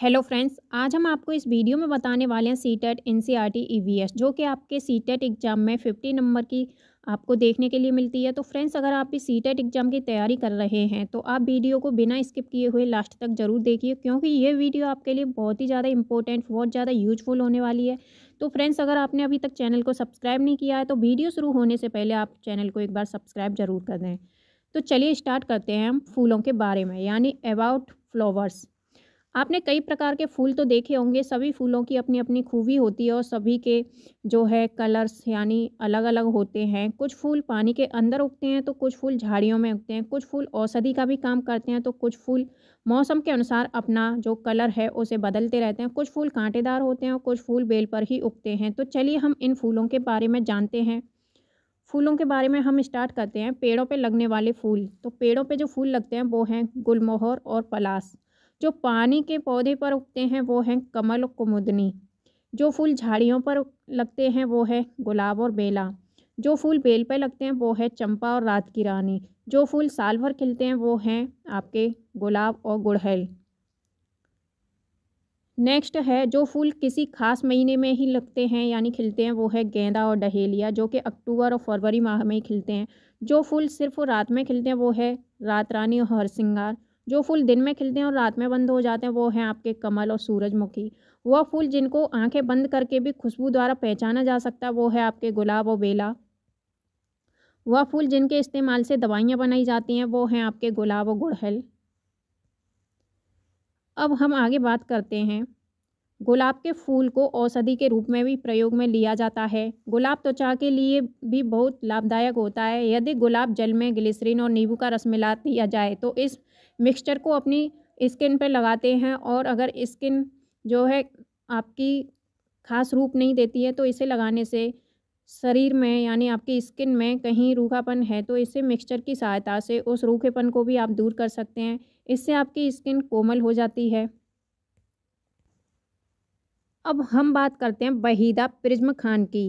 hello friends आज हम आपको इस वीडियो में बताने वाले हैं CTET N C R T E V S जो कि आपके सी टेट एग्ज़ाम में फिफ्टी नंबर की आपको देखने के लिए मिलती है तो फ्रेंड्स अगर आप इस सी टेट एग्ज़ाम की तैयारी कर रहे हैं तो आप वीडियो को बिना स्किप किए हुए लास्ट तक ज़रूर देखिए क्योंकि ये वीडियो आपके लिए बहुत ही ज़्यादा इंपॉर्टेंट बहुत ज़्यादा यूजफुल होने वाली है तो फ्रेंड्स अगर आपने अभी तक चैनल को सब्सक्राइब नहीं किया है तो वीडियो शुरू होने से पहले आप चैनल को एक बार सब्सक्राइब ज़रूर कर दें तो चलिए स्टार्ट करते हैं हम फूलों के बारे में यानी अबाउट फ्लावर्स आपने कई प्रकार के फूल तो देखे होंगे सभी फूलों की अपनी अपनी खूबी होती है और सभी के जो है कलर्स यानी अलग अलग होते हैं कुछ फूल पानी के अंदर उगते हैं तो कुछ फूल झाड़ियों में उगते हैं कुछ फूल औषधि का भी काम करते हैं तो कुछ फूल मौसम के अनुसार अपना जो कलर है उसे बदलते रहते हैं कुछ फूल कांटेदार होते हैं और कुछ फूल बेल पर ही उगते हैं तो चलिए हम इन फूलों के बारे में जानते हैं फूलों के बारे में हम स्टार्ट करते हैं पेड़ों पे लगने वाले फूल तो पेड़ों पे जो फूल लगते हैं वो हैं गुलमोहर और पलास जो पानी के पौधे पर उगते हैं वो हैं कमल कुमुदनी जो फूल झाड़ियों पर लगते हैं वो है गुलाब और बेला जो फूल बेल पर लगते हैं वो है चंपा और रात की रानी जो फूल साल भर खिलते हैं वो हैं आपके गुलाब और गुड़हल नेक्स्ट है जो फूल किसी खास महीने में ही लगते हैं यानी खिलते हैं वो है गेंदा और डहेलिया जो कि अक्टूबर और फरवरी माह में ही खिलते हैं जो फूल सिर्फ रात में खिलते हैं वो है रात रानी और हर श्रृंगार जो फूल दिन में खिलते हैं और रात में बंद हो जाते हैं वो हैं आपके कमल और सूरजमुखी वह फूल जिनको आंखें बंद करके भी खुशबू द्वारा पहचाना जा सकता है वो है आपके गुलाब और बेला वह फूल जिनके इस्तेमाल से दवाइयाँ बनाई जाती हैं वो हैं आपके गुलाब और गुड़हल अब हम आगे बात करते हैं गुलाब के फूल को औषधि के रूप में भी प्रयोग में लिया जाता है गुलाब त्वचा के लिए भी बहुत लाभदायक होता है यदि गुलाब जल में ग्लिसरीन और नींबू का रस मिला दिया जाए तो इस मिक्सचर को अपनी स्किन पर लगाते हैं और अगर स्किन जो है आपकी खास रूप नहीं देती है तो इसे लगाने से शरीर में यानी आपकी स्किन में कहीं रूखापन है तो इसे मिक्सचर की सहायता से उस रूखेपन को भी आप दूर कर सकते हैं इससे आपकी स्किन कोमल हो जाती है अब हम बात करते हैं बहीदा प्रिज्म खान की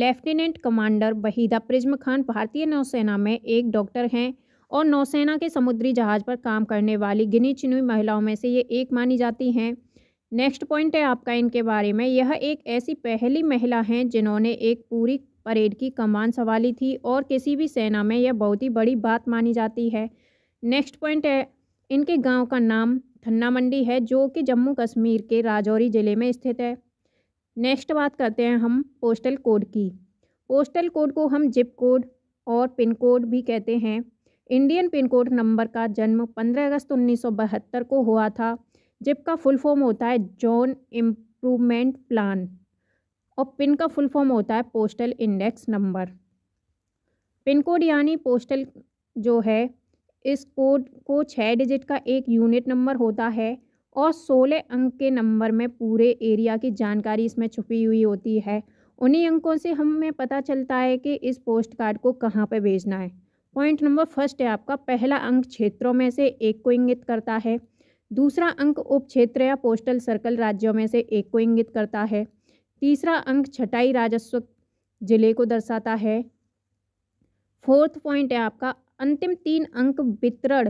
lieutenant commander Waheeda Prism Khan भारतीय नौसेना में एक डॉक्टर हैं और नौसेना के समुद्री जहाज़ पर काम करने वाली गिनी चुनी महिलाओं में से ये एक मानी जाती हैं नेक्स्ट पॉइंट है आपका इनके बारे में यह एक ऐसी पहली महिला हैं जिन्होंने एक पूरी परेड की कमान संभाली थी और किसी भी सेना में यह बहुत ही बड़ी बात मानी जाती है नेक्स्ट पॉइंट है इनके गांव का नाम थन्ना मंडी है जो कि जम्मू कश्मीर के राजौरी ज़िले में स्थित है नेक्स्ट बात करते हैं हम पोस्टल कोड की पोस्टल कोड को हम जिप कोड और पिन कोड भी कहते हैं इंडियन पिन कोड नंबर का जन्म 15 अगस्त 1972 को हुआ था जिप का फुल फॉर्म होता है जॉन इम्प्रूवमेंट प्लान और पिन का फुल फॉर्म होता है postal index number pin code यानी पोस्टल जो है इस कोड को छः डिजिट का एक यूनिट नंबर होता है और सोलह अंक के नंबर में पूरे एरिया की जानकारी इसमें छुपी हुई होती है उन्हीं अंकों से हमें पता चलता है कि इस पोस्ट कार्ड को कहाँ पर भेजना है पॉइंट नंबर फर्स्ट है आपका पहला अंक क्षेत्रों में से एक को इंगित करता है दूसरा अंक उप क्षेत्र या पोस्टल सर्कल राज्यों में से एक को इंगित करता है तीसरा अंक छटाई राजस्व जिले को दर्शाता है फोर्थ पॉइंट है आपका अंतिम तीन अंक वितरण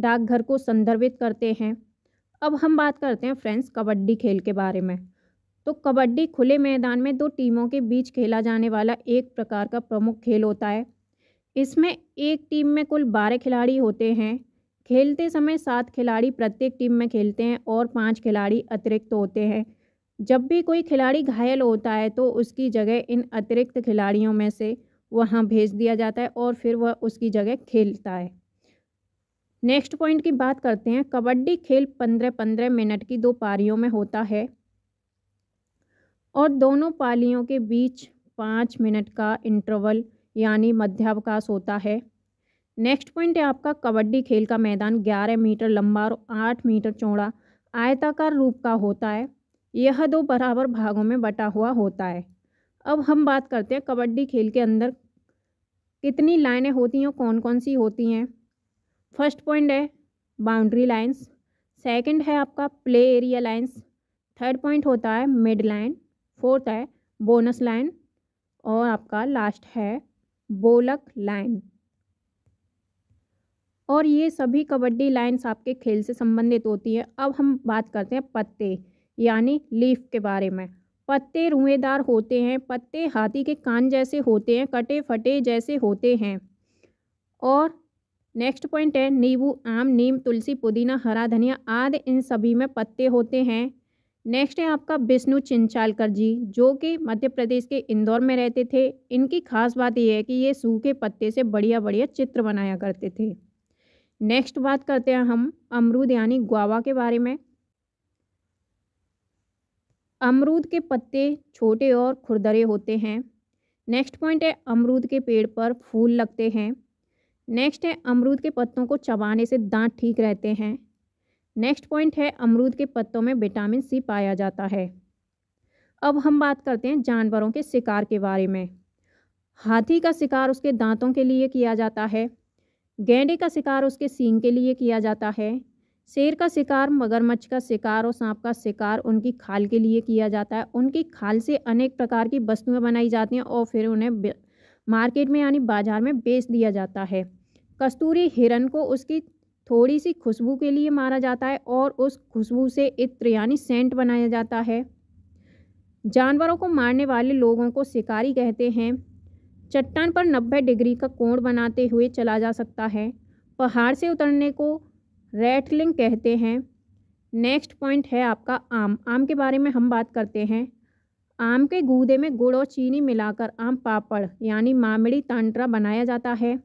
डाकघर को संदर्भित करते हैं अब हम बात करते हैं फ्रेंड्स कबड्डी खेल के बारे में तो कबड्डी खुले मैदान में दो टीमों के बीच खेला जाने वाला एक प्रकार का प्रमुख खेल होता है इसमें एक टीम में कुल बारह खिलाड़ी होते हैं खेलते समय सात खिलाड़ी प्रत्येक टीम में खेलते हैं और पांच खिलाड़ी अतिरिक्त होते हैं जब भी कोई खिलाड़ी घायल होता है तो उसकी जगह इन अतिरिक्त खिलाड़ियों में से वहाँ भेज दिया जाता है और फिर वह उसकी जगह खेलता है नेक्स्ट पॉइंट की बात करते हैं कबड्डी खेल पंद्रह पंद्रह मिनट की दो पारियों में होता है और दोनों पालियों के बीच पाँच मिनट का इंटरवल यानी मध्यावकाश होता है नेक्स्ट पॉइंट है आपका कबड्डी खेल का मैदान ग्यारह मीटर लंबा और आठ मीटर चौड़ा आयताकार रूप का होता है यह दो बराबर भागों में बटा हुआ होता है अब हम बात करते हैं कबड्डी खेल के अंदर कितनी लाइनें होती हैं कौन कौन सी होती हैं फर्स्ट पॉइंट है बाउंड्री लाइन्स सेकंड है आपका play area lines third point होता है मिड लाइन फोर्थ है बोनस लाइन और आपका लास्ट है बोलक लाइन और ये सभी कबड्डी लाइन्स आपके खेल से संबंधित होती है अब हम बात करते हैं पत्ते यानी लीफ के बारे में पत्ते रुएदार होते हैं पत्ते हाथी के कान जैसे होते हैं कटे फटे जैसे होते हैं और नेक्स्ट पॉइंट है नींबू आम नीम तुलसी पुदीना हरा धनिया आदि इन सभी में पत्ते होते हैं नेक्स्ट है आपका विष्णु चिंचालकर जी जो कि मध्य प्रदेश के इंदौर में रहते थे इनकी खास बात यह है कि ये सूखे पत्ते से बढ़िया बढ़िया चित्र बनाया करते थे नेक्स्ट बात करते हैं हम अमरूद यानी गुआवा के बारे में अमरूद के पत्ते छोटे और खुरदरे होते हैं नेक्स्ट पॉइंट है अमरूद के पेड़ पर फूल लगते हैं नेक्स्ट है अमरूद के पत्तों को चबाने से दांत ठीक रहते हैं नेक्स्ट पॉइंट है अमरूद के पत्तों में विटामिन सी पाया जाता है अब हम बात करते हैं जानवरों के शिकार के बारे में हाथी का शिकार उसके दांतों के लिए किया जाता है गेंडे का शिकार उसके सींग के लिए किया जाता है शेर का शिकार मगरमच्छ का शिकार और सांप का शिकार उनकी खाल के लिए किया जाता है उनकी खाल से अनेक प्रकार की वस्तुएं बनाई जाती हैं और फिर उन्हें मार्केट में यानी बाजार में बेच दिया जाता है कस्तूरी हिरन को उसकी थोड़ी सी खुशबू के लिए मारा जाता है और उस खुशबू से इत्र यानी सेंट बनाया जाता है जानवरों को मारने वाले लोगों को शिकारी कहते हैं चट्टान पर 90 डिग्री का कोण बनाते हुए चला जा सकता है पहाड़ से उतरने को रेटलिंग कहते हैं नेक्स्ट पॉइंट है आपका आम आम के बारे में हम बात करते हैं आम के गूदे में गुड़ और चीनी मिलाकर आम पापड़ यानी मामड़ी तांट्रा बनाया जाता है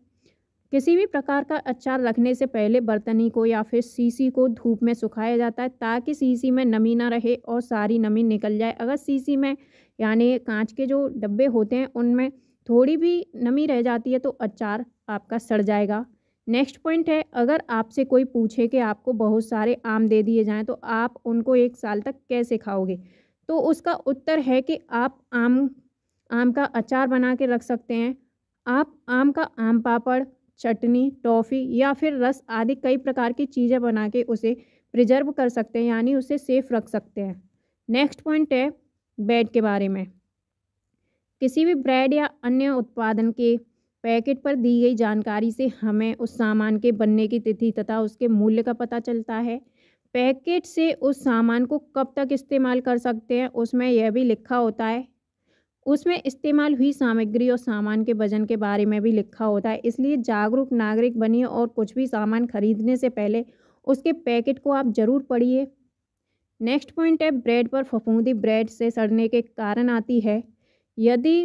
किसी भी प्रकार का अचार रखने से पहले बर्तनी को या फिर सीसी को धूप में सुखाया जाता है ताकि सीसी में नमी ना रहे और सारी नमी निकल जाए अगर सीसी में यानी कांच के जो डब्बे होते हैं उनमें थोड़ी भी नमी रह जाती है तो अचार आपका सड़ जाएगा नेक्स्ट पॉइंट है अगर आपसे कोई पूछे कि आपको बहुत सारे आम दे दिए जाएं तो आप उनको एक साल तक कैसे खाओगे तो उसका उत्तर है कि आप आम आम का अचार बना के रख सकते हैं आप आम का आम पापड़ चटनी टॉफ़ी या फिर रस आदि कई प्रकार की चीज़ें बना के उसे प्रिजर्व कर सकते हैं यानी उसे सेफ रख सकते हैं नेक्स्ट पॉइंट है ब्रेड के बारे में किसी भी ब्रेड या अन्य उत्पादन के पैकेट पर दी गई जानकारी से हमें उस सामान के बनने की तिथि तथा उसके मूल्य का पता चलता है पैकेट से उस सामान को कब तक इस्तेमाल कर सकते हैं उसमें यह भी लिखा होता है उसमें इस्तेमाल हुई सामग्री और सामान के वजन के बारे में भी लिखा होता है इसलिए जागरूक नागरिक बनिए और कुछ भी सामान खरीदने से पहले उसके पैकेट को आप ज़रूर पढ़िए नेक्स्ट पॉइंट है ब्रेड पर फफूंदी ब्रेड से सड़ने के कारण आती है यदि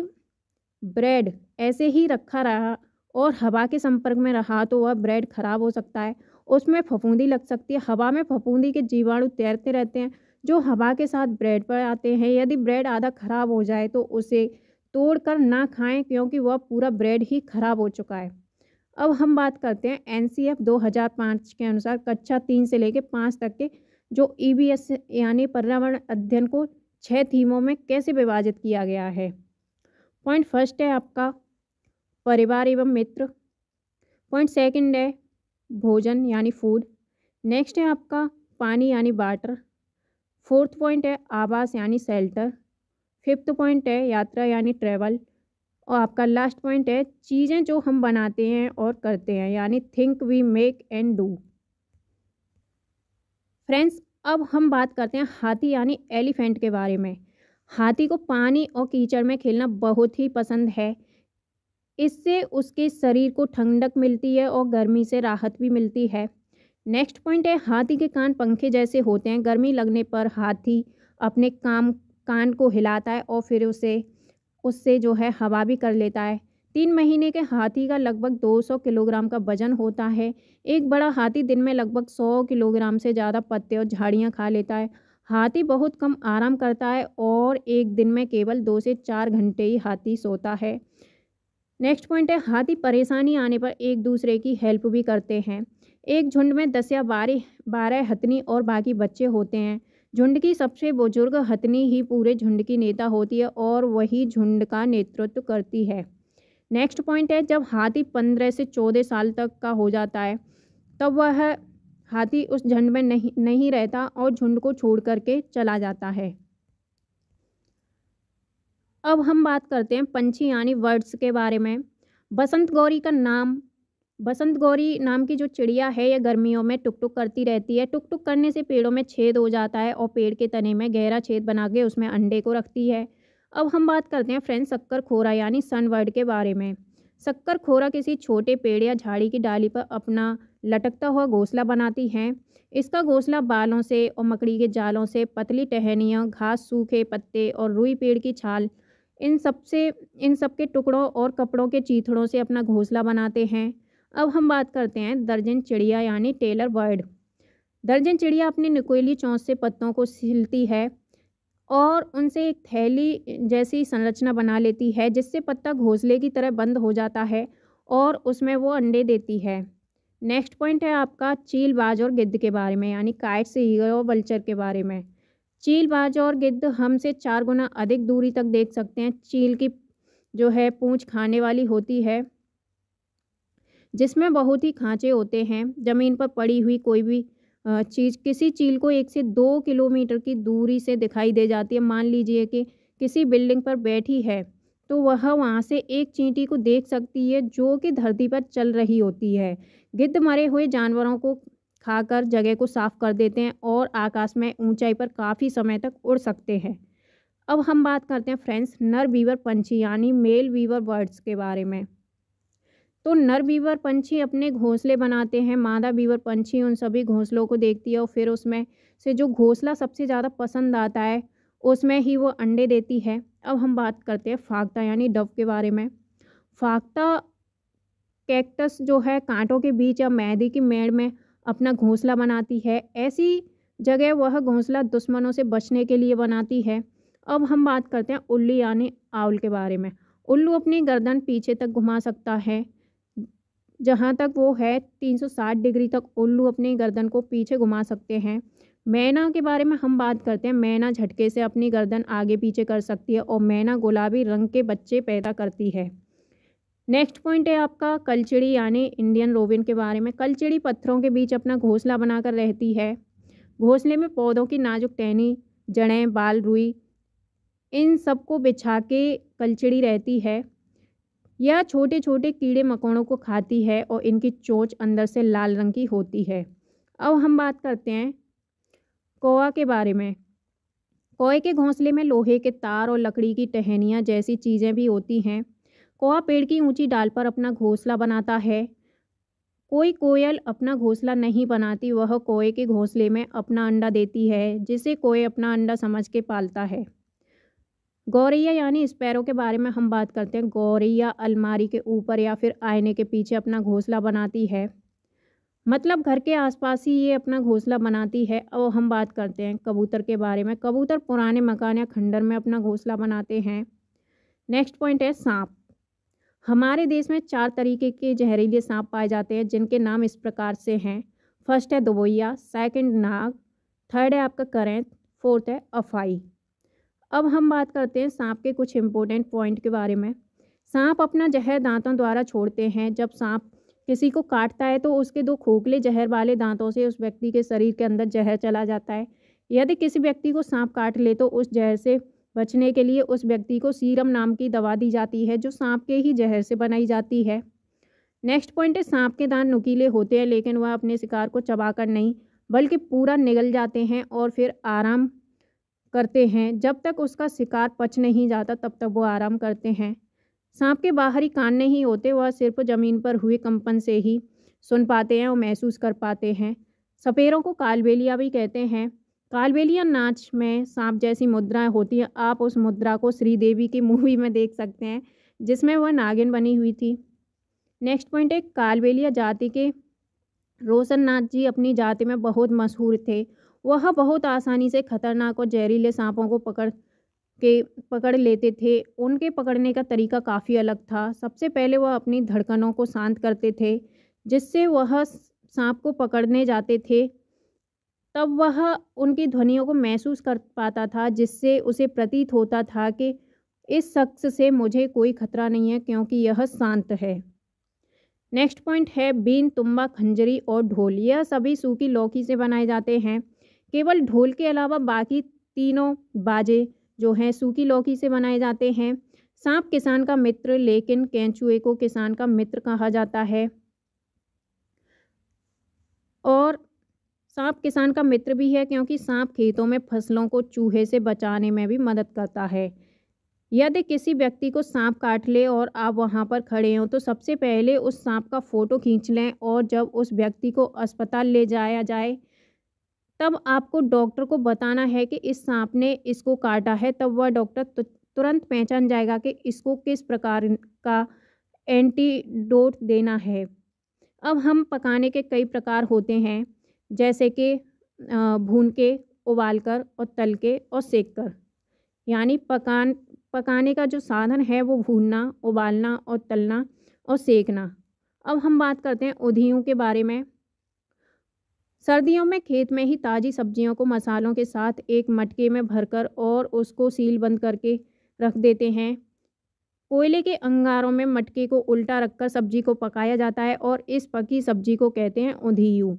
ब्रेड ऐसे ही रखा रहा और हवा के संपर्क में रहा तो वह ब्रेड खराब हो सकता है उसमें फफूंदी लग सकती है हवा में फफूंदी के जीवाणु तैरते रहते हैं जो हवा के साथ ब्रेड पर आते हैं यदि ब्रेड आधा खराब हो जाए तो उसे तोड़कर ना खाएं क्योंकि वह पूरा ब्रेड ही खराब हो चुका है अब हम बात करते हैं एन सी एफ दो हज़ार पाँच के अनुसार कक्षा तीन से लेकर पाँच तक के जो ई बी एस यानी पर्यावरण अध्ययन को छः थीमों में कैसे विभाजित किया गया है पॉइंट फर्स्ट है आपका परिवार एवं मित्र पॉइंट सेकंड है भोजन यानी फूड नेक्स्ट है आपका पानी यानी वाटर फोर्थ पॉइंट है आवास यानी शेल्टर फिफ्थ पॉइंट है यात्रा यानी ट्रैवल और आपका लास्ट पॉइंट है चीज़ें जो हम बनाते हैं और करते हैं यानी think we make and do friends अब हम बात करते हैं हाथी यानी एलिफेंट के बारे में हाथी को पानी और कीचड़ में खेलना बहुत ही पसंद है इससे उसके शरीर को ठंडक मिलती है और गर्मी से राहत भी मिलती है नेक्स्ट पॉइंट है हाथी के कान पंखे जैसे होते हैं गर्मी लगने पर हाथी अपने काम कान को हिलाता है और फिर उसे उससे जो है हवा भी कर लेता है तीन महीने के हाथी का लगभग 200 किलोग्राम का वजन होता है एक बड़ा हाथी दिन में लगभग 100 किलोग्राम से ज़्यादा पत्ते और झाड़ियाँ खा लेता है हाथी बहुत कम आराम करता है और एक दिन में केवल दो से चार घंटे ही हाथी सोता है नेक्स्ट पॉइंट है हाथी परेशानी आने पर एक दूसरे की हेल्प भी करते हैं एक झुंड में दस या बारह बारह हथनी और बाकी बच्चे होते हैं झुंड की सबसे बुजुर्ग हथनी ही पूरे झुंड की नेता होती है और वही झुंड का नेतृत्व करती है नेक्स्ट पॉइंट है जब हाथी पंद्रह से चौदह साल तक का हो जाता है तब वह हाथी उस झुंड में नहीं नहीं रहता और झुंड को छोड़ करके चला जाता है अब हम बात करते हैं पंछी यानी वर्ड्स के बारे में बसंत गौरी का नाम बसंत गौरी नाम की जो चिड़िया है यह गर्मियों में टुक टुक करती रहती है टुक टुक करने से पेड़ों में छेद हो जाता है और पेड़ के तने में गहरा छेद बना के उसमें अंडे को रखती है अब हम बात करते हैं फ्रेंड शक्कर खोरा यानी सन वर्ड के बारे में शक्कर खोरा किसी छोटे पेड़ या झाड़ी की डाली पर अपना लटकता हुआ घोंसला बनाती हैं इसका घोंसला बालों से और मकड़ी के जालों से पतली टहनियाँ घास सूखे पत्ते और रुई पेड़ की छाल इन सबसे इन सब के टुकड़ों और कपड़ों के चीथड़ों से अपना घोंसला बनाते हैं अब हम बात करते हैं दर्जन चिड़िया यानी टेलर बर्ड दर्जन चिड़िया अपनी निकोली चौंस से पत्तों को सिलती है और उनसे एक थैली जैसी संरचना बना लेती है जिससे पत्ता घोंसले की तरह बंद हो जाता है और उसमें वो अंडे देती है नेक्स्ट पॉइंट है आपका चीलबाज और गिद्ध के बारे में यानी से ही और वल्चर के बारे में चीलबाज और गिद्ध हमसे चार गुना अधिक दूरी तक देख सकते हैं चील की जो है पूंछ खाने वाली होती है जिसमें बहुत ही खांचे होते हैं ज़मीन पर पड़ी हुई कोई भी चीज़ किसी चील को एक से दो किलोमीटर की दूरी से दिखाई दे जाती है मान लीजिए कि किसी बिल्डिंग पर बैठी है तो वह वहाँ से एक चींटी को देख सकती है जो कि धरती पर चल रही होती है गिद्ध मरे हुए जानवरों को खाकर जगह को साफ कर देते हैं और आकाश में ऊंचाई पर काफ़ी समय तक उड़ सकते हैं अब हम बात करते हैं फ्रेंड्स नर बीवर पंछी यानी मेल बीवर बर्ड्स के बारे में तो नर बीवर पंछी अपने घोंसले बनाते हैं मादा बीवर पंछी उन सभी घोंसलों को देखती है और फिर उसमें से जो घोंसला सबसे ज़्यादा पसंद आता है उसमें ही वो अंडे देती है अब हम बात करते हैं फाख्ता यानी डव के बारे में फाख्ता कैक्टस जो है कांटों के बीच या मैदे की मेड़ में अपना घोंसला बनाती है ऐसी जगह वह घोंसला दुश्मनों से बचने के लिए बनाती है अब हम बात करते हैं उल्लू यानी आउल के बारे में उल्लू अपनी गर्दन पीछे तक घुमा सकता है जहाँ तक वो है 360 डिग्री तक उल्लू अपनी गर्दन को पीछे घुमा सकते हैं मैना के बारे में हम बात करते हैं मैना झटके से अपनी गर्दन आगे पीछे कर सकती है और मैना गुलाबी रंग के बच्चे पैदा करती है नेक्स्ट पॉइंट है आपका कलचिड़ी यानी इंडियन रोविन के बारे में कलचिड़ी पत्थरों के बीच अपना घोंसला बनाकर रहती है घोंसले में पौधों की नाजुक टहनी जड़ें बाल रुई इन सबको बिछा के कलचिड़ी रहती है यह छोटे छोटे कीड़े मकोड़ों को खाती है और इनकी चोंच अंदर से लाल रंग की होती है अब हम बात करते हैं कोआ के बारे में कोए के घोंसले में लोहे के तार और लकड़ी की टहनियाँ जैसी चीज़ें भी होती हैं कोआ पेड़ की ऊंची डाल पर अपना घोंसला बनाता है कोई कोयल अपना घोंसला नहीं बनाती वह कोए के घोंसले में अपना अंडा देती है जिसे कोए अपना अंडा समझ के पालता है गौरैया यानी स्पैरो के बारे में हम बात करते हैं गौरैया अलमारी के ऊपर या फिर आईने के पीछे अपना घोंसला बनाती है मतलब घर के आसपास ही ये अपना घोंसला बनाती है और हम बात करते हैं कबूतर के बारे में कबूतर पुराने मकान या खंडर में अपना घोंसला बनाते हैं नेक्स्ट पॉइंट है सांप हमारे देश में चार तरीके के जहरीले सांप पाए जाते हैं जिनके नाम इस प्रकार से हैं फर्स्ट है दुबोया सेकंड नाग थर्ड है आपका करेंत फोर्थ है अफाई अब हम बात करते हैं सांप के कुछ इम्पोर्टेंट पॉइंट के बारे में सांप अपना जहर दांतों द्वारा छोड़ते हैं जब सांप किसी को काटता है तो उसके दो खोखले जहर वाले दांतों से उस व्यक्ति के शरीर के अंदर जहर चला जाता है यदि किसी व्यक्ति को सांप काट ले तो उस जहर से बचने के लिए उस व्यक्ति को सीरम नाम की दवा दी जाती है जो सांप के ही जहर से बनाई जाती है नेक्स्ट पॉइंट है सांप के दांत नुकीले होते हैं लेकिन वह अपने शिकार को चबा नहीं बल्कि पूरा निगल जाते हैं और फिर आराम करते हैं जब तक उसका शिकार पच नहीं जाता तब तक वो आराम करते हैं सांप के बाहरी कान नहीं होते वह सिर्फ जमीन पर हुए कंपन से ही सुन पाते हैं और महसूस कर पाते हैं सपेरों को कालबेलिया भी कहते हैं कालबेलिया नाच में सांप जैसी मुद्राएं होती हैं आप उस मुद्रा को श्रीदेवी की मूवी में देख सकते हैं जिसमें वह नागिन बनी हुई थी नेक्स्ट पॉइंट है कालबेलिया जाति के रोशन नाथ जी अपनी जाति में बहुत मशहूर थे वह बहुत आसानी से खतरनाक और जहरीले सांपों को पकड़ के पकड़ लेते थे उनके पकड़ने का तरीका काफ़ी अलग था सबसे पहले वह अपनी धड़कनों को शांत करते थे जिससे वह सांप को पकड़ने जाते थे तब वह उनकी ध्वनियों को महसूस कर पाता था जिससे उसे प्रतीत होता था कि इस शख्स से मुझे कोई खतरा नहीं है क्योंकि यह शांत है नेक्स्ट पॉइंट है बीन तुम्बा खंजरी और ढोल यह सभी सूखी लौकी से बनाए जाते हैं केवल ढोल के अलावा बाकी तीनों बाजे जो हैं सूखी लौकी से बनाए जाते हैं सांप किसान का मित्र लेकिन कैंचुए को किसान का मित्र कहा जाता है और सांप किसान का मित्र भी है क्योंकि सांप खेतों में फसलों को चूहे से बचाने में भी मदद करता है यदि किसी व्यक्ति को सांप काट ले और आप वहां पर खड़े हों तो सबसे पहले उस सांप का फ़ोटो खींच लें और जब उस व्यक्ति को अस्पताल ले जाया जाए तब आपको डॉक्टर को बताना है कि इस सांप ने इसको काटा है तब वह डॉक्टर तुरंत पहचान जाएगा कि इसको किस प्रकार का एंटीडोट देना है अब हम पकाने के कई प्रकार होते हैं जैसे कि भून के उबाल कर और तल के और सेक कर यानी पकान पकाने का जो साधन है वो भूनना उबालना और तलना और सेकना अब हम बात करते हैं उधियों के बारे में सर्दियों में खेत में ही ताज़ी सब्जियों को मसालों के साथ एक मटके में भरकर और उसको सील बंद करके रख देते हैं कोयले के अंगारों में मटके को उल्टा रखकर सब्जी को पकाया जाता है और इस पकी सब्जी को कहते हैं उधियू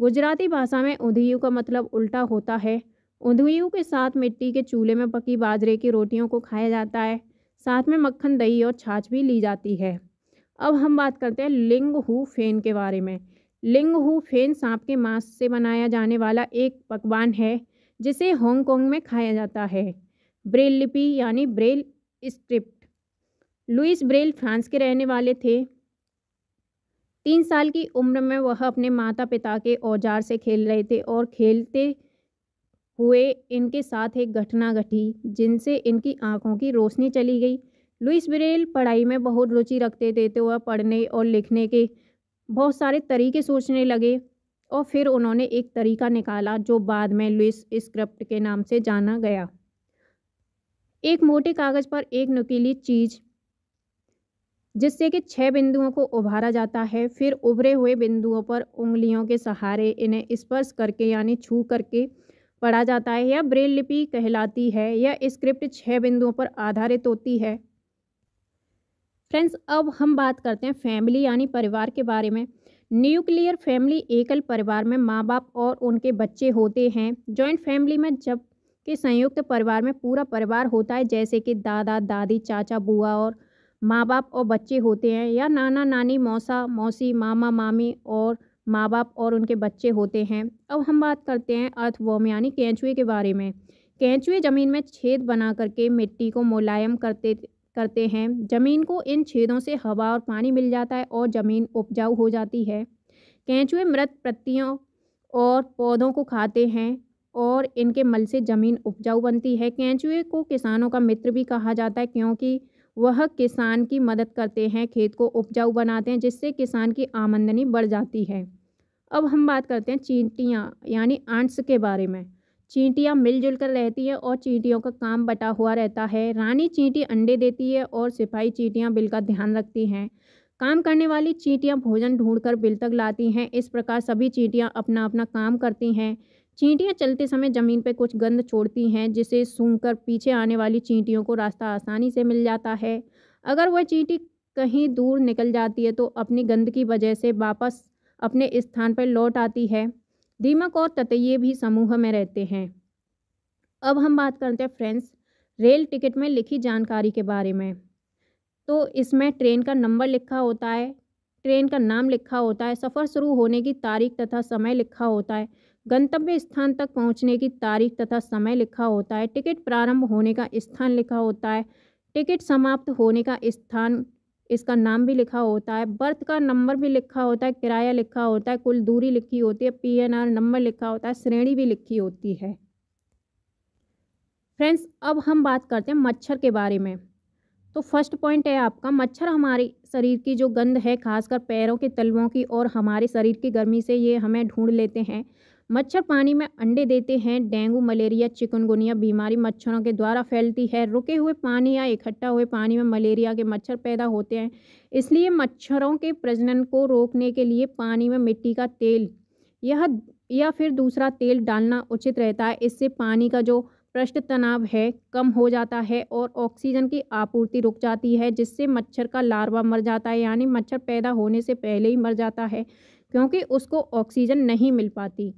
गुजराती भाषा में उधियू का मतलब उल्टा होता है उधियू के साथ मिट्टी के चूल्हे में पकी बाजरे की रोटियों को खाया जाता है साथ में मक्खन दही और छाछ भी ली जाती है अब हम बात करते हैं लिंग हु फेन के बारे में लिंग हु फेन सांप के मांस से बनाया जाने वाला एक पकवान है जिसे हांगकांग में खाया जाता है ब्रेल लिपि यानी Braille script Louis Braille France के रहने वाले थे तीन साल की उम्र में वह अपने माता पिता के औजार से खेल रहे थे और खेलते हुए इनके साथ एक घटना घटी जिनसे इनकी आंखों की रोशनी चली गई लुइस ब्रेल पढ़ाई में बहुत रुचि रखते थे तो वह पढ़ने और लिखने के बहुत सारे तरीके सोचने लगे और फिर उन्होंने एक तरीका निकाला जो बाद में लुइस स्क्रिप्ट के नाम से जाना गया एक मोटे कागज़ पर एक नुकीली चीज़ जिससे कि छह बिंदुओं को उभारा जाता है फिर उभरे हुए बिंदुओं पर उंगलियों के सहारे इन्हें स्पर्श करके यानी छू करके पढ़ा जाता है यह ब्रेल लिपि कहलाती है यह स्क्रिप्ट छह बिंदुओं पर आधारित होती है फ्रेंड्स अब हम बात करते हैं फैमिली यानी परिवार के बारे में न्यूक्लियर फैमिली एकल परिवार में माँ बाप और उनके बच्चे होते हैं जॉइंट फैमिली में जब के संयुक्त परिवार में पूरा परिवार होता है जैसे कि दादा दादी चाचा बुआ और माँ बाप और बच्चे होते हैं या नाना नानी मौसा मौसी मामा मामी और माँ बाप और उनके बच्चे होते हैं अब हम बात करते हैं अर्थवॉम यानी कैंचुए के बारे में कैंचुए ज़मीन में छेद बना करके मिट्टी को मुलायम करते करते हैं ज़मीन को इन छेदों से हवा और पानी मिल जाता है और ज़मीन उपजाऊ हो जाती है कैंचुए मृत पत्तियों और पौधों को खाते हैं और इनके मल से ज़मीन उपजाऊ बनती है कैंचुए को किसानों का मित्र भी कहा जाता है क्योंकि वह किसान की मदद करते हैं खेत को उपजाऊ बनाते हैं जिससे किसान की आमदनी बढ़ जाती है अब हम बात करते हैं चींटियाँ यानी आंट्स के बारे में चींटियाँ मिलजुल कर रहती हैं और चींटियों का काम बटा हुआ रहता है रानी चींटी अंडे देती है और सिपाही चींटियाँ बिल का ध्यान रखती हैं काम करने वाली चींटियाँ भोजन ढूंढकर बिल तक लाती हैं इस प्रकार सभी चींटियाँ अपना अपना काम करती हैं चींटियाँ चलते समय ज़मीन पर कुछ गंद छोड़ती हैं जिसे सूंघकर पीछे आने वाली चींटियों को रास्ता आसानी से मिल जाता है अगर वह चींटी कहीं दूर निकल जाती है तो अपनी गंद की वजह से वापस अपने स्थान पर लौट आती है दीमक और ततये भी समूह में रहते हैं अब हम बात करते हैं फ्रेंड्स रेल टिकट में लिखी जानकारी के बारे में तो इसमें ट्रेन का नंबर लिखा होता है ट्रेन का नाम लिखा होता है सफ़र शुरू होने की तारीख तथा समय लिखा होता है गंतव्य स्थान तक पहुंचने की तारीख तथा समय लिखा होता है टिकट प्रारंभ होने का स्थान लिखा होता है टिकट समाप्त होने का स्थान इसका नाम भी लिखा होता है बर्थ का नंबर भी लिखा होता है किराया लिखा होता है कुल दूरी लिखी होती है पीएनआर नंबर लिखा होता है श्रेणी भी लिखी होती है फ्रेंड्स अब हम बात करते हैं मच्छर के बारे में तो फर्स्ट पॉइंट है आपका मच्छर हमारे शरीर की जो गंध है खासकर पैरों के तलवों की और हमारे शरीर की गर्मी से ये हमें ढूंढ लेते हैं मच्छर पानी में अंडे देते हैं डेंगू मलेरिया चिकनगुनिया बीमारी मच्छरों के द्वारा फैलती है रुके हुए पानी या इकट्ठा हुए पानी में मलेरिया के मच्छर पैदा होते हैं इसलिए मच्छरों के प्रजनन को रोकने के लिए पानी में मिट्टी का तेल यह या फिर दूसरा तेल डालना उचित रहता है इससे पानी का जो पृष्ठ तनाव है कम हो जाता है और ऑक्सीजन की आपूर्ति रुक जाती है जिससे मच्छर का लार्वा मर जाता है यानी मच्छर पैदा होने से पहले ही मर जाता है क्योंकि उसको ऑक्सीजन नहीं मिल पाती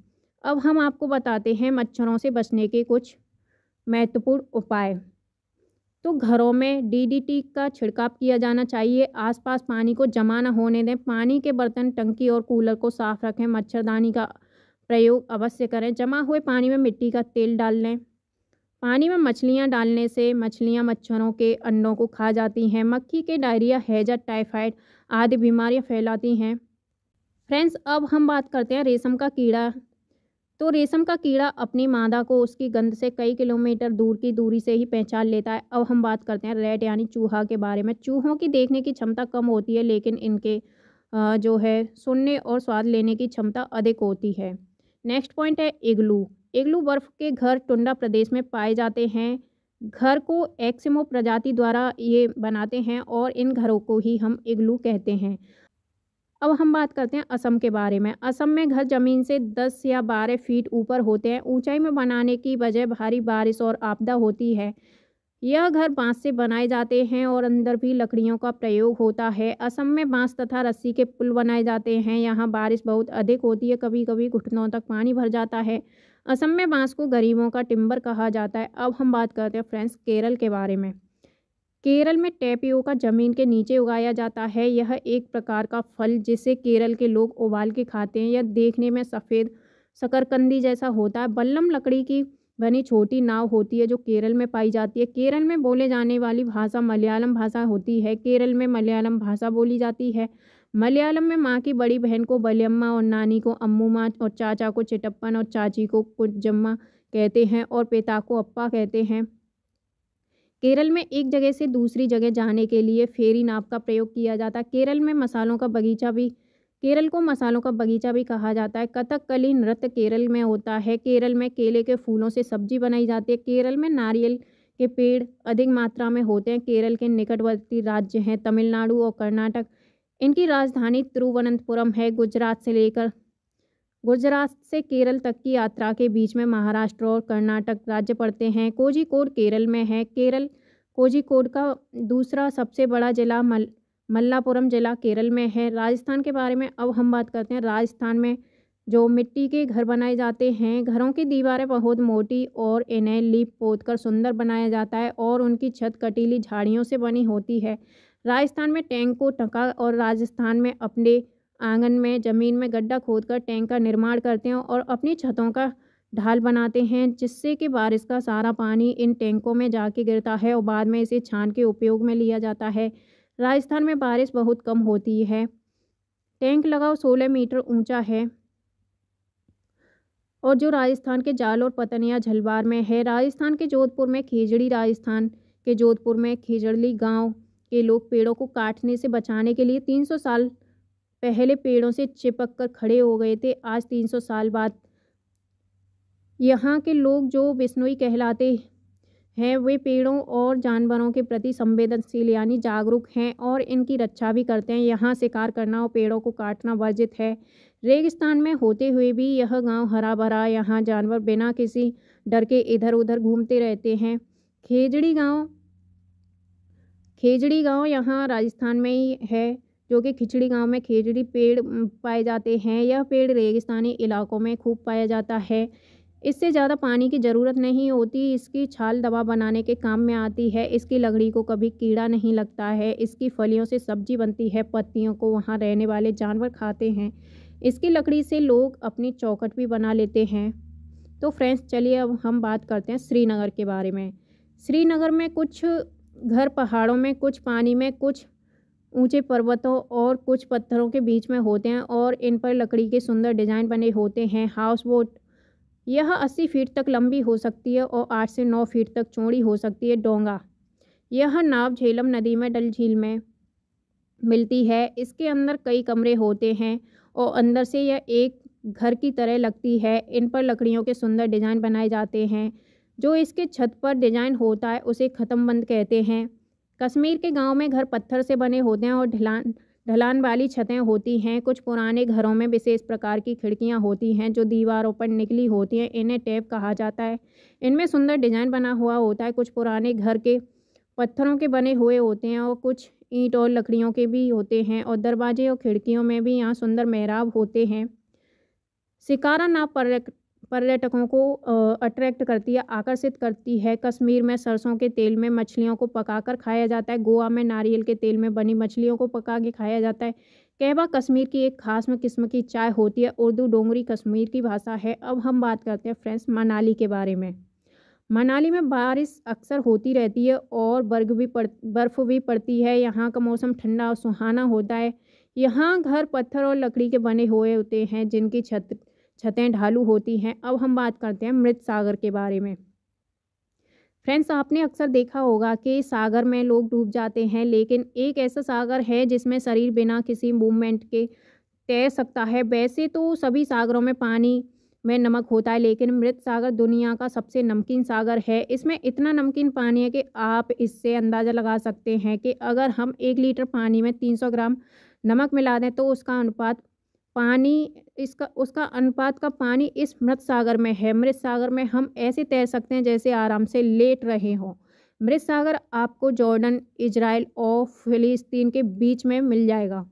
अब हम आपको बताते हैं मच्छरों से बचने के कुछ महत्वपूर्ण उपाय तो घरों में डीडीटी का छिड़काव किया जाना चाहिए आसपास पानी को जमा न होने दें पानी के बर्तन टंकी और कूलर को साफ रखें मच्छरदानी का प्रयोग अवश्य करें जमा हुए पानी में मिट्टी का तेल डाल लें पानी में मछलियाँ डालने से मछलियाँ मच्छरों के अंडों को खा जाती हैं मक्खी के डायरिया हैजा टाइफाइड आदि बीमारियाँ फैलाती हैं फ्रेंड्स अब हम बात करते हैं रेशम का कीड़ा तो रेशम का कीड़ा अपनी मादा को उसकी गंध से कई किलोमीटर दूर की दूरी से ही पहचान लेता है अब हम बात करते हैं रेड यानी चूहा के बारे में चूहों की देखने की क्षमता कम होती है लेकिन इनके जो है सुनने और स्वाद लेने की क्षमता अधिक होती है नेक्स्ट पॉइंट है इग्लू इग्लू बर्फ के घर टुंडा प्रदेश में पाए जाते हैं घर को एक्सिमो प्रजाति द्वारा ये बनाते हैं और इन घरों को ही हम इग्लू कहते हैं अब हम बात करते हैं असम के बारे में असम में घर ज़मीन से 10 या 12 फीट ऊपर होते हैं ऊंचाई में बनाने की वजह भारी बारिश और आपदा होती है यह घर बांस से बनाए जाते हैं और अंदर भी लकड़ियों का प्रयोग होता है असम में बांस तथा रस्सी के पुल बनाए जाते हैं यहाँ बारिश बहुत अधिक होती है कभी कभी घुटनों तक पानी भर जाता है असम में बांस को गरीबों का टिम्बर कहा जाता है अब हम बात करते हैं फ्रेंड्स केरल के बारे में केरल में का जमीन के नीचे उगाया जाता है यह एक प्रकार का फल जिसे केरल के लोग उबाल के खाते हैं यह देखने में सफ़ेद शकरकंदी जैसा होता है बल्लम लकड़ी की बनी छोटी नाव होती है जो केरल में पाई जाती है केरल में बोले जाने वाली भाषा मलयालम भाषा होती है केरल में मलयालम भाषा बोली जाती है मलयालम में माँ की बड़ी बहन को बलियम्मा और नानी को अम्मूमा और चाचा को चिटप्पन और चाची को कुजम्मा कहते हैं और पिता को अप्पा कहते हैं केरल में एक जगह से दूसरी जगह जाने के लिए फेरी नाव का प्रयोग किया जाता है केरल में मसालों का बगीचा भी केरल को मसालों का बगीचा भी कहा जाता है कथकली नृत्य केरल में होता है केरल में केले के फूलों से सब्जी बनाई जाती है केरल में नारियल के पेड़ अधिक मात्रा में होते हैं केरल के निकटवर्ती राज्य हैं तमिलनाडु और कर्नाटक इनकी राजधानी तिरुवनंतपुरम है गुजरात से लेकर गुजरात से केरल तक की यात्रा के बीच में महाराष्ट्र और कर्नाटक राज्य पड़ते हैं कोजिकोड केरल में है केरल कोजिकोड का दूसरा सबसे बड़ा जिला मल मल्लापुरम जिला केरल में है राजस्थान के बारे में अब हम बात करते हैं राजस्थान में जो मिट्टी के घर बनाए जाते हैं घरों की दीवारें बहुत मोटी और इन्हें लीप पोत कर सुंदर बनाया जाता है और उनकी छत कटीली झाड़ियों से बनी होती है राजस्थान में टैंक को टका और राजस्थान में अपने आंगन में ज़मीन में गड्ढा खोद कर टैंक का निर्माण करते हैं और अपनी छतों का ढाल बनाते हैं जिससे कि बारिश का सारा पानी इन टैंकों में जाके गिरता है और बाद में इसे छान के उपयोग में लिया जाता है राजस्थान में बारिश बहुत कम होती है टैंक लगाव सोलह मीटर ऊंचा है और जो राजस्थान के जालोर पतनिया झलवार में है राजस्थान के जोधपुर में खेजड़ी राजस्थान के जोधपुर में खेजड़ली गांव के लोग पेड़ों को काटने से बचाने के लिए 300 साल पहले पेड़ों से चिपक कर खड़े हो गए थे आज 300 साल बाद यहाँ के लोग जो बिश्नोई कहलाते हैं वे पेड़ों और जानवरों के प्रति संवेदनशील यानी जागरूक हैं और इनकी रक्षा भी करते हैं यहाँ शिकार करना और पेड़ों को काटना वर्जित है रेगिस्तान में होते हुए भी यह गांव हरा भरा यहाँ जानवर बिना किसी डर के इधर उधर घूमते रहते हैं खेजड़ी गांव खेजड़ी गांव यहाँ राजस्थान में ही है जो कि खिचड़ी गांव में खेजड़ी पेड़ पाए जाते हैं यह पेड़ रेगिस्तानी इलाकों में खूब पाया जाता है इससे ज़्यादा पानी की ज़रूरत नहीं होती इसकी छाल दवा बनाने के काम में आती है इसकी लकड़ी को कभी कीड़ा नहीं लगता है इसकी फलियों से सब्जी बनती है पत्तियों को वहाँ रहने वाले जानवर खाते हैं इसकी लकड़ी से लोग अपनी चौखट भी बना लेते हैं तो फ्रेंड्स चलिए अब हम बात करते हैं श्रीनगर के बारे में श्रीनगर में कुछ घर पहाड़ों में कुछ पानी में कुछ ऊंचे पर्वतों और कुछ पत्थरों के बीच में होते हैं और इन पर लकड़ी के सुंदर डिजाइन बने होते हैं हाउस बोट यह 80 फीट तक लंबी हो सकती है और 8 से 9 फीट तक चौड़ी हो सकती है डोंगा यह नाव झेलम नदी में डल झील में मिलती है इसके अंदर कई कमरे होते हैं और अंदर से यह एक घर की तरह लगती है इन पर लकड़ियों के सुंदर डिजाइन बनाए जाते हैं जो इसके छत पर डिजाइन होता है उसे ख़त्म बंद कहते हैं कश्मीर के गाँव में घर पत्थर से बने होते हैं और ढलान ढलान वाली छतें होती हैं कुछ पुराने घरों में विशेष प्रकार की खिड़कियां होती हैं जो दीवारों पर निकली होती हैं इन्हें टैप कहा जाता है इनमें सुंदर डिजाइन बना हुआ होता है कुछ पुराने घर के पत्थरों के बने हुए होते हैं और कुछ ईंट और लकड़ियों के भी होते हैं और दरवाजे और खिड़कियों में भी यहाँ सुंदर मेहराब होते हैं सिकारा नाव पर्यट पर्यटकों को अट्रैक्ट करती है आकर्षित करती है कश्मीर में सरसों के तेल में मछलियों को पकाकर खाया जाता है गोवा में नारियल के तेल में बनी मछलियों को पका के खाया जाता है कहवा कश्मीर की एक खास में किस्म की चाय होती है उर्दू डोंगरी कश्मीर की भाषा है अब हम बात करते हैं फ्रेंड्स मनाली के बारे में मनाली में बारिश अक्सर होती रहती है और बर्ग भी पड़ बर्फ़ भी पड़ती है यहाँ का मौसम ठंडा और सुहाना होता है यहाँ घर पत्थर और लकड़ी के बने हुए होते हैं जिनकी छत छतें ढालू होती हैं अब हम बात करते हैं मृत सागर के बारे में फ्रेंड्स आपने अक्सर देखा होगा कि सागर में लोग डूब जाते हैं लेकिन एक ऐसा सागर है जिसमें शरीर बिना किसी मूवमेंट के तैर सकता है वैसे तो सभी सागरों में पानी में नमक होता है लेकिन मृत सागर दुनिया का सबसे नमकीन सागर है इसमें इतना नमकीन पानी है कि आप इससे अंदाज़ा लगा सकते हैं कि अगर हम एक लीटर पानी में 300 ग्राम नमक मिला दें तो उसका अनुपात पानी इसका उसका अनुपात का पानी इस मृत सागर में है मृत सागर में हम ऐसे तैर सकते हैं जैसे आराम से लेट रहे हों मृत सागर आपको जॉर्डन इजराइल और फिलिस्तीन के बीच में मिल जाएगा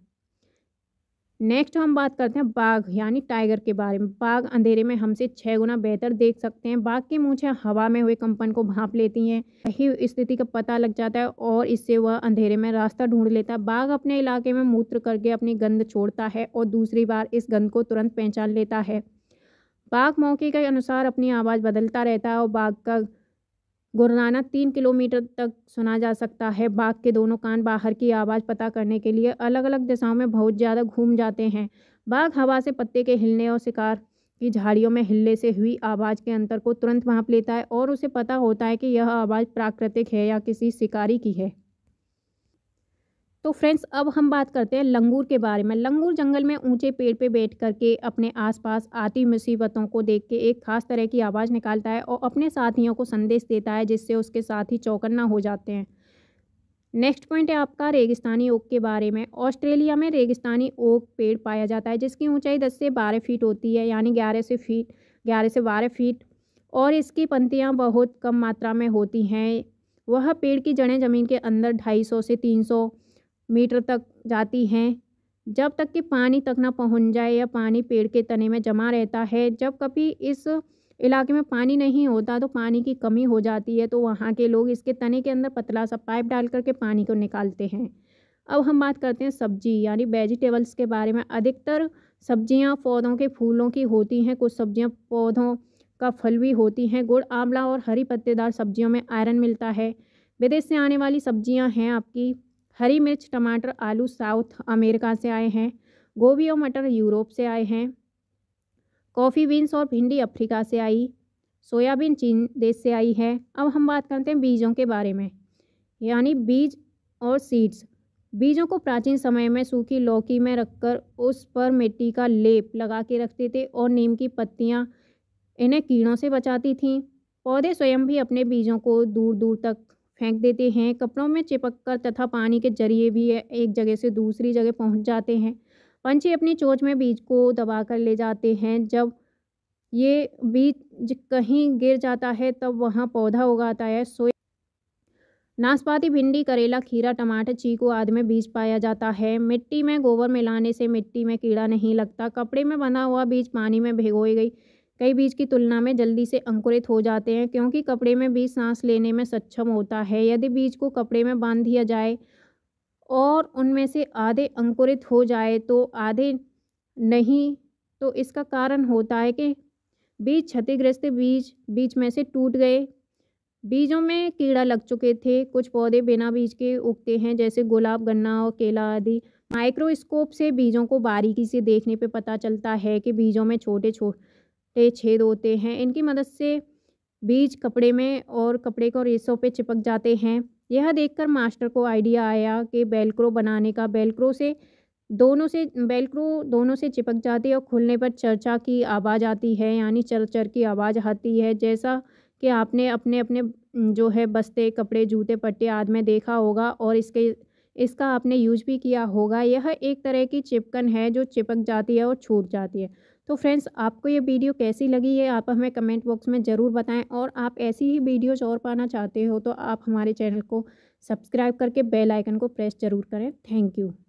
नेक्स्ट हम बात करते हैं बाघ यानी टाइगर के बारे में बाघ अंधेरे में हमसे छः गुना बेहतर देख सकते हैं बाघ की मूँछें हवा में हुए कंपन को भाप लेती हैं यही स्थिति का पता लग जाता है और इससे वह अंधेरे में रास्ता ढूंढ लेता है बाघ अपने इलाके में मूत्र करके अपनी गंध छोड़ता है और दूसरी बार इस गंध को तुरंत पहचान लेता है बाघ मौके के अनुसार अपनी आवाज़ बदलता रहता है और बाघ का गुरनाना तीन किलोमीटर तक सुना जा सकता है बाघ के दोनों कान बाहर की आवाज़ पता करने के लिए अलग अलग दिशाओं में बहुत ज़्यादा घूम जाते हैं बाघ हवा से पत्ते के हिलने और शिकार की झाड़ियों में हिलने से हुई आवाज़ के अंतर को तुरंत भांप लेता है और उसे पता होता है कि यह आवाज़ प्राकृतिक है या किसी शिकारी की है तो फ्रेंड्स अब हम बात करते हैं लंगूर के बारे में लंगूर जंगल में ऊंचे पेड़ पे बैठ करके अपने आसपास आती मुसीबतों को देख के एक खास तरह की आवाज़ निकालता है और अपने साथियों को संदेश देता है जिससे उसके साथी चौकन्ना हो जाते हैं नेक्स्ट पॉइंट है आपका रेगिस्तानी ओक के बारे में ऑस्ट्रेलिया में रेगिस्तानी ओक पेड़ पाया जाता है जिसकी ऊंचाई 10 से 12 फीट होती है यानी 11 से फीट 11 से 12 फीट और इसकी पंक्तियाँ बहुत कम मात्रा में होती हैं वह पेड़ की जड़ें ज़मीन के अंदर 250 से सौ मीटर तक जाती हैं जब तक कि पानी तक ना पहुँच जाए या पानी पेड़ के तने में जमा रहता है जब कभी इस इलाके में पानी नहीं होता तो पानी की कमी हो जाती है तो वहाँ के लोग इसके तने के अंदर पतला सा पाइप डाल करके पानी को निकालते हैं अब हम बात करते हैं सब्जी यानी वेजिटेबल्स के बारे में अधिकतर सब्जियाँ पौधों के फूलों की होती हैं कुछ सब्जियाँ पौधों का फल भी होती हैं गुड़ आंवला और हरी पत्तेदार सब्जियों में आयरन मिलता है विदेश से आने वाली सब्जियाँ हैं आपकी हरी मिर्च टमाटर आलू साउथ अमेरिका से आए हैं गोभी और मटर यूरोप से आए हैं कॉफ़ी बीन्स और भिंडी अफ्रीका से आई सोयाबीन चीन देश से आई है अब हम बात करते हैं बीजों के बारे में यानी बीज और सीड्स बीजों को प्राचीन समय में सूखी लौकी में रखकर उस पर मिट्टी का लेप लगा के रखते थे और नीम की पत्तियाँ इन्हें कीड़ों से बचाती थीं पौधे स्वयं भी अपने बीजों को दूर दूर तक फेंक देते हैं कपड़ों में चिपक कर तथा पानी के जरिए भी एक जगह से दूसरी जगह पहुंच जाते हैं पंछी अपनी चोंच में बीज को दबा कर ले जाते हैं जब ये बीज कहीं गिर जाता है तब वहाँ पौधा उगाता है सोया नाशपाती भिंडी करेला खीरा टमाटर चीकू आदि में बीज पाया जाता है मिट्टी में गोबर मिलाने से मिट्टी में कीड़ा नहीं लगता कपड़े में बना हुआ बीज पानी में भिगोई गई कई बीज की तुलना में जल्दी से अंकुरित हो जाते हैं क्योंकि कपड़े में बीज सांस लेने में सक्षम होता है यदि बीज को कपड़े में बांध दिया जाए और उनमें से आधे अंकुरित हो जाए तो आधे नहीं तो इसका कारण होता है कि बीज क्षतिग्रस्त बीज बीज में से टूट गए बीजों में कीड़ा लग चुके थे कुछ पौधे बिना बीज के उगते हैं जैसे गुलाब गन्ना और केला आदि माइक्रोस्कोप से बीजों को बारीकी से देखने पर पता चलता है कि बीजों में छोटे छोटे छेद होते हैं इनकी मदद से बीज कपड़े में और कपड़े को रेसों पे चिपक जाते हैं यह देखकर मास्टर को आइडिया आया कि बेलक्रो बनाने का बेलक्रो से दोनों से बेलक्रो दोनों से चिपक जाती है और खुलने पर चर्चा की आवाज़ आती है यानी चर चर की आवाज़ आती है जैसा कि आपने अपने अपने जो है बस्ते कपड़े जूते पट्टे आदि में देखा होगा और इसके इसका आपने यूज भी किया होगा यह एक तरह की चिपकन है जो चिपक जाती है और छूट जाती है तो फ्रेंड्स आपको ये वीडियो कैसी लगी है आप हमें कमेंट बॉक्स में ज़रूर बताएं और आप ऐसी ही वीडियोज़ और पाना चाहते हो तो आप हमारे चैनल को सब्सक्राइब करके बेल आइकन को प्रेस ज़रूर करें थैंक यू